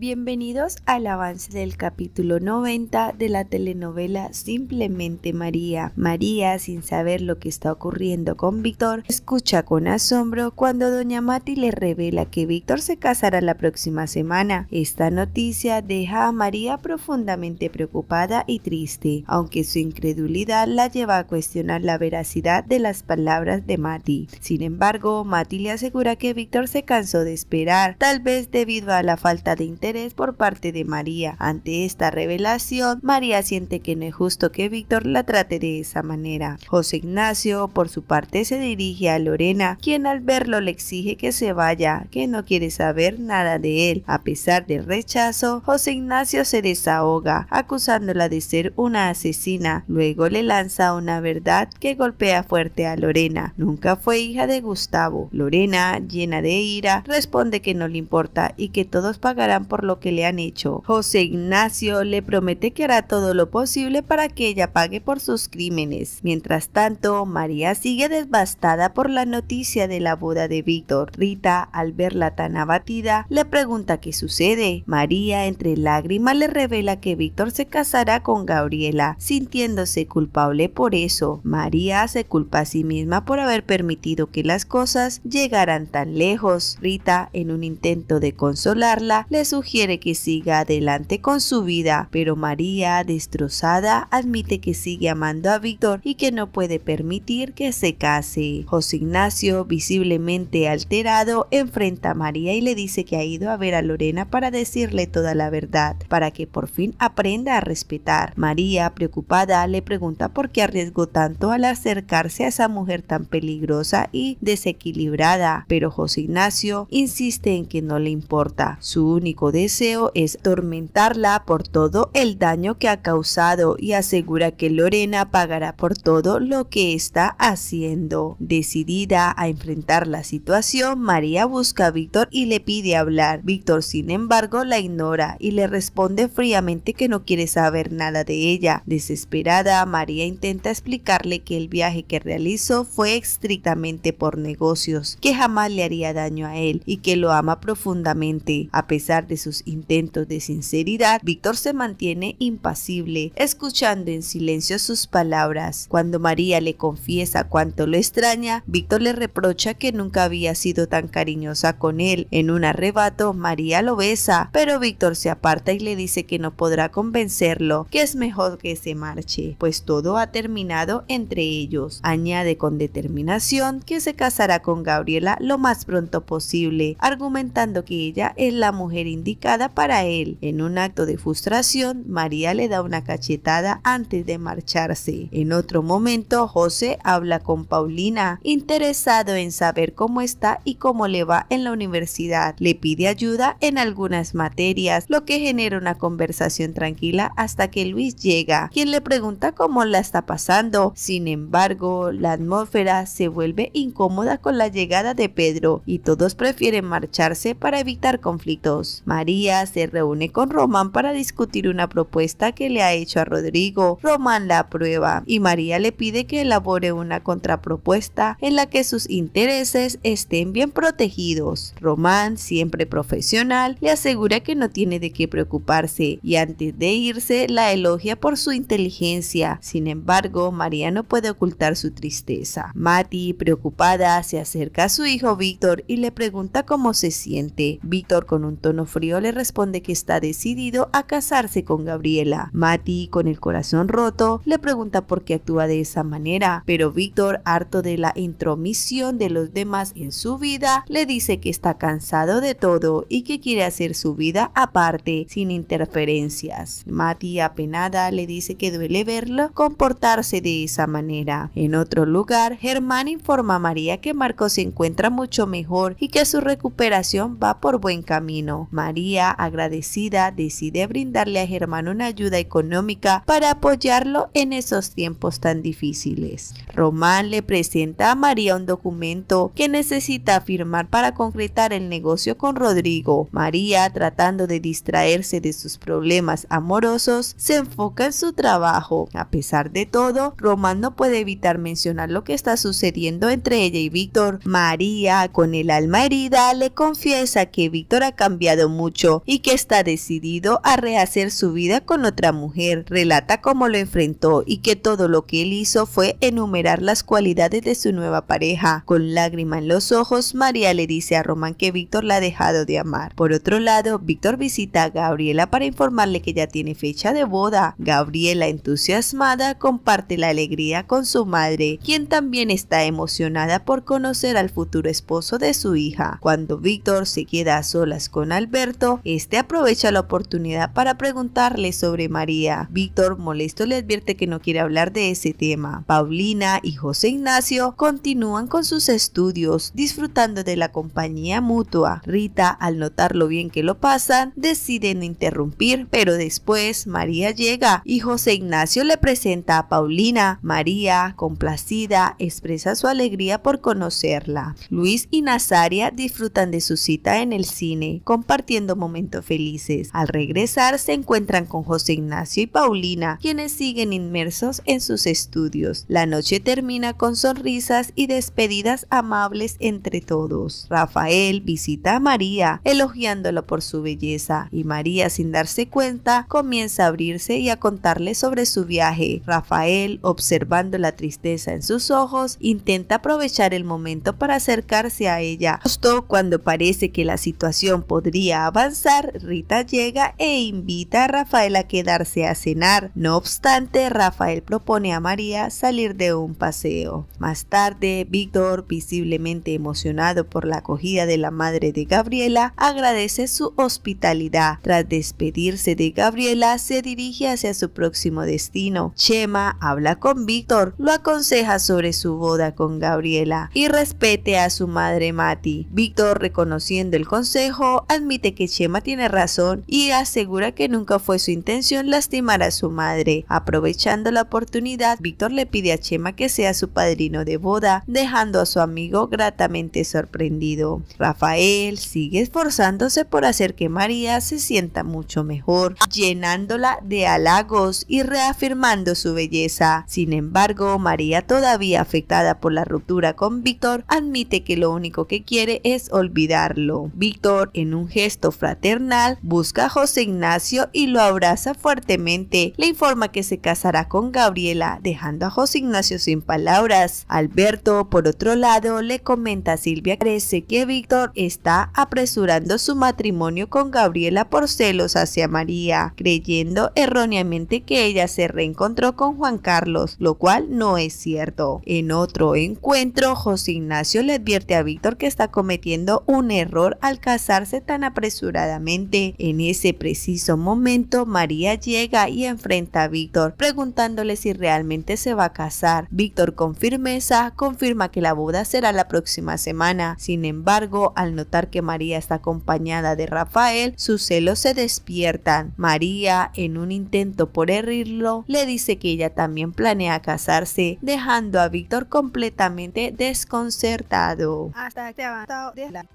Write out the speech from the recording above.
Bienvenidos al avance del capítulo 90 de la telenovela Simplemente María. María, sin saber lo que está ocurriendo con Víctor, escucha con asombro cuando doña Mati le revela que Víctor se casará la próxima semana. Esta noticia deja a María profundamente preocupada y triste, aunque su incredulidad la lleva a cuestionar la veracidad de las palabras de Mati. Sin embargo, Mati le asegura que Víctor se cansó de esperar, tal vez debido a la falta de interés por parte de María. Ante esta revelación, María siente que no es justo que Víctor la trate de esa manera. José Ignacio, por su parte, se dirige a Lorena, quien al verlo le exige que se vaya, que no quiere saber nada de él. A pesar del rechazo, José Ignacio se desahoga, acusándola de ser una asesina. Luego le lanza una verdad que golpea fuerte a Lorena. Nunca fue hija de Gustavo. Lorena, llena de ira, responde que no le importa y que todos pagarán por lo que le han hecho. José Ignacio le promete que hará todo lo posible para que ella pague por sus crímenes. Mientras tanto, María sigue devastada por la noticia de la boda de Víctor. Rita, al verla tan abatida, le pregunta qué sucede. María, entre lágrimas, le revela que Víctor se casará con Gabriela, sintiéndose culpable por eso. María se culpa a sí misma por haber permitido que las cosas llegaran tan lejos. Rita, en un intento de consolarla, le sugiere que siga adelante con su vida, pero María, destrozada, admite que sigue amando a Víctor y que no puede permitir que se case. José Ignacio, visiblemente alterado, enfrenta a María y le dice que ha ido a ver a Lorena para decirle toda la verdad, para que por fin aprenda a respetar. María, preocupada, le pregunta por qué arriesgó tanto al acercarse a esa mujer tan peligrosa y desequilibrada, pero José Ignacio insiste en que no le importa. Su único deseo es tormentarla por todo el daño que ha causado y asegura que Lorena pagará por todo lo que está haciendo. Decidida a enfrentar la situación, María busca a Víctor y le pide hablar. Víctor, sin embargo, la ignora y le responde fríamente que no quiere saber nada de ella. Desesperada, María intenta explicarle que el viaje que realizó fue estrictamente por negocios, que jamás le haría daño a él y que lo ama profundamente. A pesar de sus intentos de sinceridad, Víctor se mantiene impasible, escuchando en silencio sus palabras. Cuando María le confiesa cuánto lo extraña, Víctor le reprocha que nunca había sido tan cariñosa con él. En un arrebato, María lo besa, pero Víctor se aparta y le dice que no podrá convencerlo, que es mejor que se marche, pues todo ha terminado entre ellos. Añade con determinación que se casará con Gabriela lo más pronto posible, argumentando que ella es la mujer indígena para él. En un acto de frustración, María le da una cachetada antes de marcharse. En otro momento, José habla con Paulina, interesado en saber cómo está y cómo le va en la universidad. Le pide ayuda en algunas materias, lo que genera una conversación tranquila hasta que Luis llega, quien le pregunta cómo la está pasando. Sin embargo, la atmósfera se vuelve incómoda con la llegada de Pedro y todos prefieren marcharse para evitar conflictos. María se reúne con Román para discutir una propuesta que le ha hecho a Rodrigo. Román la aprueba y María le pide que elabore una contrapropuesta en la que sus intereses estén bien protegidos. Román, siempre profesional, le asegura que no tiene de qué preocuparse y antes de irse la elogia por su inteligencia. Sin embargo, María no puede ocultar su tristeza. Mati, preocupada, se acerca a su hijo Víctor y le pregunta cómo se siente. Víctor, con un tono frío, le responde que está decidido a casarse con Gabriela. Mati, con el corazón roto, le pregunta por qué actúa de esa manera, pero Víctor, harto de la intromisión de los demás en su vida, le dice que está cansado de todo y que quiere hacer su vida aparte, sin interferencias. Mati, apenada, le dice que duele verlo comportarse de esa manera. En otro lugar, Germán informa a María que Marco se encuentra mucho mejor y que su recuperación va por buen camino. María María, agradecida, decide brindarle a Germán una ayuda económica para apoyarlo en esos tiempos tan difíciles. Román le presenta a María un documento que necesita firmar para concretar el negocio con Rodrigo. María, tratando de distraerse de sus problemas amorosos, se enfoca en su trabajo. A pesar de todo, Román no puede evitar mencionar lo que está sucediendo entre ella y Víctor. María, con el alma herida, le confiesa que Víctor ha cambiado mucho y que está decidido a rehacer su vida con otra mujer. Relata cómo lo enfrentó y que todo lo que él hizo fue enumerar las cualidades de su nueva pareja. Con lágrima en los ojos, María le dice a Román que Víctor la ha dejado de amar. Por otro lado, Víctor visita a Gabriela para informarle que ya tiene fecha de boda. Gabriela, entusiasmada, comparte la alegría con su madre, quien también está emocionada por conocer al futuro esposo de su hija. Cuando Víctor se queda a solas con Alberto, este aprovecha la oportunidad para preguntarle sobre María. Víctor molesto le advierte que no quiere hablar de ese tema. Paulina y José Ignacio continúan con sus estudios, disfrutando de la compañía mutua. Rita, al notar lo bien que lo pasan, deciden interrumpir, pero después María llega y José Ignacio le presenta a Paulina. María, complacida, expresa su alegría por conocerla. Luis y Nazaria disfrutan de su cita en el cine, compartiendo momento momentos felices. Al regresar se encuentran con José Ignacio y Paulina, quienes siguen inmersos en sus estudios. La noche termina con sonrisas y despedidas amables entre todos. Rafael visita a María, elogiándola por su belleza, y María, sin darse cuenta, comienza a abrirse y a contarle sobre su viaje. Rafael, observando la tristeza en sus ojos, intenta aprovechar el momento para acercarse a ella. Justo cuando parece que la situación podría avanzar, Rita llega e invita a Rafael a quedarse a cenar. No obstante, Rafael propone a María salir de un paseo. Más tarde, Víctor, visiblemente emocionado por la acogida de la madre de Gabriela, agradece su hospitalidad. Tras despedirse de Gabriela, se dirige hacia su próximo destino. Chema habla con Víctor, lo aconseja sobre su boda con Gabriela y respete a su madre Mati. Víctor, reconociendo el consejo, admite que que Chema tiene razón y asegura que nunca fue su intención lastimar a su madre. Aprovechando la oportunidad, Víctor le pide a Chema que sea su padrino de boda, dejando a su amigo gratamente sorprendido. Rafael sigue esforzándose por hacer que María se sienta mucho mejor, llenándola de halagos y reafirmando su belleza. Sin embargo, María, todavía afectada por la ruptura con Víctor, admite que lo único que quiere es olvidarlo. Víctor, en un gesto fraternal, busca a José Ignacio y lo abraza fuertemente. Le informa que se casará con Gabriela, dejando a José Ignacio sin palabras. Alberto, por otro lado, le comenta a Silvia Crece que Víctor está apresurando su matrimonio con Gabriela por celos hacia María, creyendo erróneamente que ella se reencontró con Juan Carlos, lo cual no es cierto. En otro encuentro, José Ignacio le advierte a Víctor que está cometiendo un error al casarse tan apresuradamente en ese preciso momento, María llega y enfrenta a Víctor, preguntándole si realmente se va a casar. Víctor con firmeza confirma que la boda será la próxima semana. Sin embargo, al notar que María está acompañada de Rafael, sus celos se despiertan. María, en un intento por herirlo, le dice que ella también planea casarse, dejando a Víctor completamente desconcertado. Hasta que